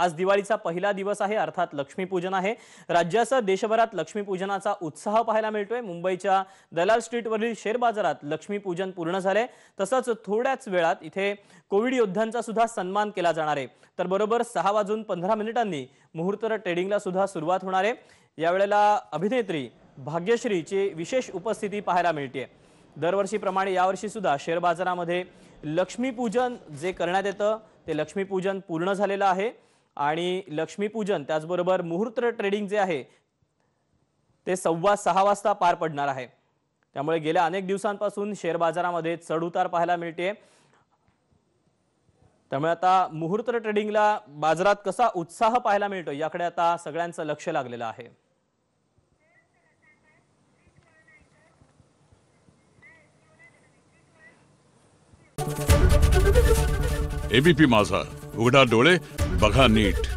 आज दिवाळीचा पहिला दिवस आहे अर्थात लक्ष्मीपूजन आहे राज्यासह देशभरात लक्ष्मीपूजनाचा उत्साह पाहायला मिळतोय मुंबईच्या दलाल स्ट्रीटवरील शेअर बाजारात लक्ष्मीपूजन पूर्ण झाले तसंच थोड्याच वेळात इथे कोविड योद्ध्यांचा सुद्धा सन्मान केला जाणार आहे तर बरोबर सहा वाजून पंधरा मिनिटांनी मुहूर्त ट्रेडिंगला सुद्धा सुरुवात होणार आहे यावेळेला अभिनेत्री भाग्यश्रीची विशेष उपस्थिती पाहायला मिळते दरवर्षीप्रमाणे यावर्षी सुद्धा शेअर बाजारामध्ये लक्ष्मीपूजन जे करण्यात येतं ते लक्ष्मीपूजन पूर्ण झालेलं आहे आणि लक्ष्मीपूजन त्याचबरोबर मुहूर्त ट्रेडिंग जे आहे ते सव्वा सहा वाजता पार पडणार आहे त्यामुळे गेल्या अनेक दिवसांपासून शेअर बाजारामध्ये चढउतार पाहायला मिळते त्यामुळे आता मुहूर्त ट्रेडिंगला बाजारात कसा उत्साह पाहायला मिळतो याकडे आता सगळ्यांचं लक्ष लागलेलं आहे एबीपी माझा उघडा डोळे बघा नीट